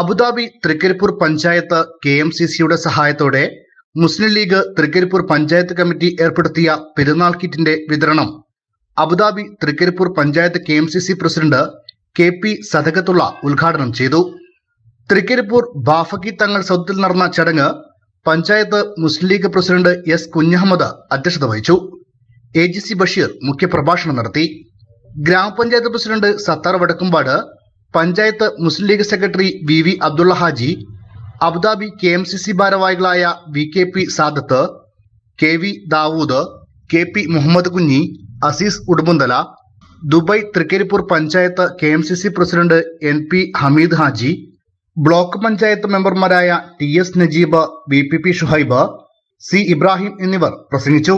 Abu Dhabi Thrikkaripur panchayat K M C സിയുടെ സഹായത്തോടെ Muslim League Thrikkaripur panchayat committee ഏർപ്പെടുത്തിയ പെരുന്നാൾ കിറ്റിന്റെ വിതരണം Abu Dhabi Thrikkaripur panchayat K M C C president K P Sadakathulla ഉദ്ഘാടനം ചെയ്തു തൃക്കരിപ്പൂർ ബാഫക്കി തങ്ങൾ സൗത്തിൽ നടന്ന ചടങ്ങ് പഞ്ചായത്ത് മുസ്ലിം ലീഗ് പ്രസിഡന്റ് എസ് കുഞ്ഞഹമ്മദ് അധ്യക്ഷത വഹിച്ചു എ ജി സി ബഷീർ മുഖ്യപ്രഭാഷണം നടത്തി ഗ്രാമപഞ്ചായത്ത് president Sathar Vadakkumpad panchayat Muslim League secretary V V Abdulla Haji Abu Dhabi K M C C ഭാരവാഹികളായ V K P Sadath K V Dawood K P Muhammed Kunhi Aziz Udumbanthala Dubai Thrikkaripur panchayat K M C C president N P Hameed Haji block panchayat മെമ്പർമാരായ T S Najeeb B P P Shuhaib C Ibrahim എന്നിവർ പ്രസംഗിച്ചു